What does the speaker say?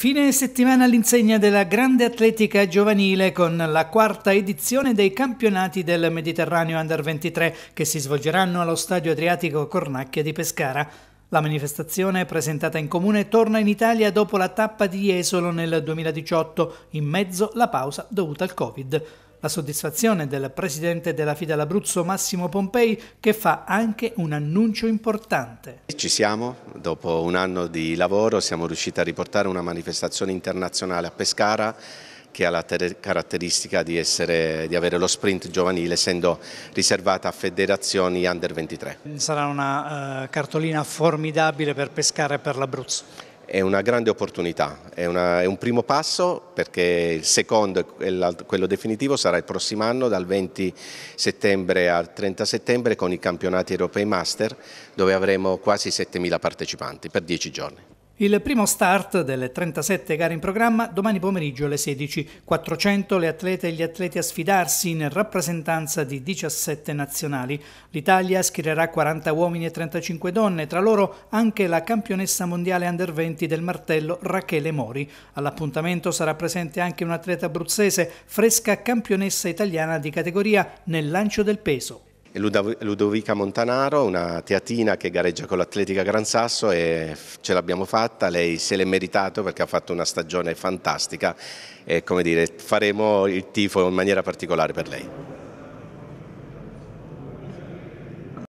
Fine settimana all'insegna della grande atletica giovanile con la quarta edizione dei campionati del Mediterraneo Under 23 che si svolgeranno allo Stadio Adriatico Cornacchia di Pescara. La manifestazione presentata in comune torna in Italia dopo la tappa di Jesolo nel 2018, in mezzo alla pausa dovuta al Covid. La soddisfazione del presidente della FIDA Abruzzo Massimo Pompei che fa anche un annuncio importante. Ci siamo, dopo un anno di lavoro siamo riusciti a riportare una manifestazione internazionale a Pescara che ha la caratteristica di, essere, di, avere lo sprint giovanile essendo riservata a federazioni under 23. Sarà una uh, cartolina formidabile per Pescara e per l'Abruzzo è una grande opportunità, è, una, è, un primo passo perché il secondo quello definitivo sarà il prossimo anno dal 20 settembre al 30 settembre con i campionati europei master dove avremo quasi 7.000 partecipanti per 10 giorni. Il primo start delle 37 gare in programma domani pomeriggio alle 16. 400 le atlete e gli atleti a sfidarsi in rappresentanza di 17 nazionali. L'Italia schiererà 40 uomini e 35 donne, tra loro anche la campionessa mondiale under 20 del martello Rachele Mori. All'appuntamento sarà presente anche un'atleta abruzzese, fresca campionessa italiana di categoria nel lancio del peso. Ludovica Montanaro, una teatina che gareggia con l'Atletica Gran Sasso e ce l'abbiamo fatta, lei se l'è meritato perché ha fatto una stagione fantastica e come dire, faremo il tifo in maniera particolare per lei.